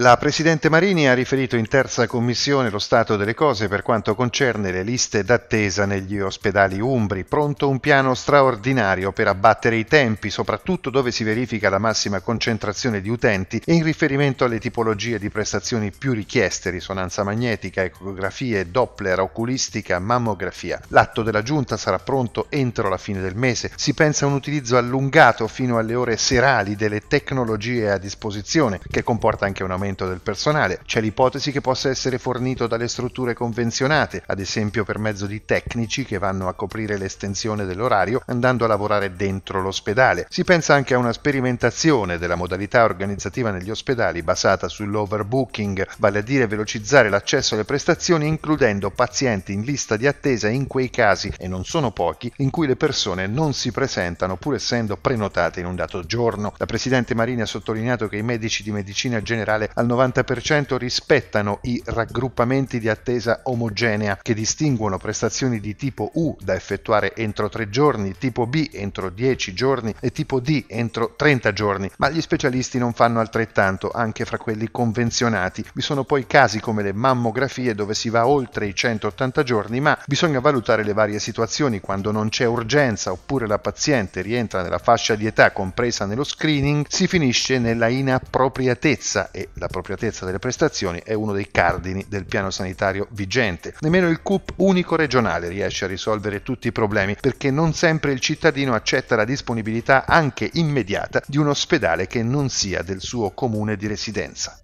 La Presidente Marini ha riferito in terza commissione lo stato delle cose per quanto concerne le liste d'attesa negli ospedali umbri, pronto un piano straordinario per abbattere i tempi, soprattutto dove si verifica la massima concentrazione di utenti in riferimento alle tipologie di prestazioni più richieste, risonanza magnetica, ecografie, doppler, oculistica, mammografia. L'atto della Giunta sarà pronto entro la fine del mese. Si pensa a un utilizzo allungato fino alle ore serali delle tecnologie a disposizione, che comporta anche un aumento aumento del personale. C'è l'ipotesi che possa essere fornito dalle strutture convenzionate, ad esempio per mezzo di tecnici che vanno a coprire l'estensione dell'orario andando a lavorare dentro l'ospedale. Si pensa anche a una sperimentazione della modalità organizzativa negli ospedali basata sull'overbooking, vale a dire velocizzare l'accesso alle prestazioni includendo pazienti in lista di attesa in quei casi, e non sono pochi, in cui le persone non si presentano pur essendo prenotate in un dato giorno. La Presidente Marini ha sottolineato che i medici di medicina generale al 90% rispettano i raggruppamenti di attesa omogenea che distinguono prestazioni di tipo U da effettuare entro 3 giorni, tipo B entro 10 giorni e tipo D entro 30 giorni, ma gli specialisti non fanno altrettanto anche fra quelli convenzionati. Vi sono poi casi come le mammografie dove si va oltre i 180 giorni, ma bisogna valutare le varie situazioni quando non c'è urgenza oppure la paziente rientra nella fascia di età compresa nello screening, si finisce nella inappropriatezza e la l'appropriatezza delle prestazioni è uno dei cardini del piano sanitario vigente. Nemmeno il CUP unico regionale riesce a risolvere tutti i problemi perché non sempre il cittadino accetta la disponibilità anche immediata di un ospedale che non sia del suo comune di residenza.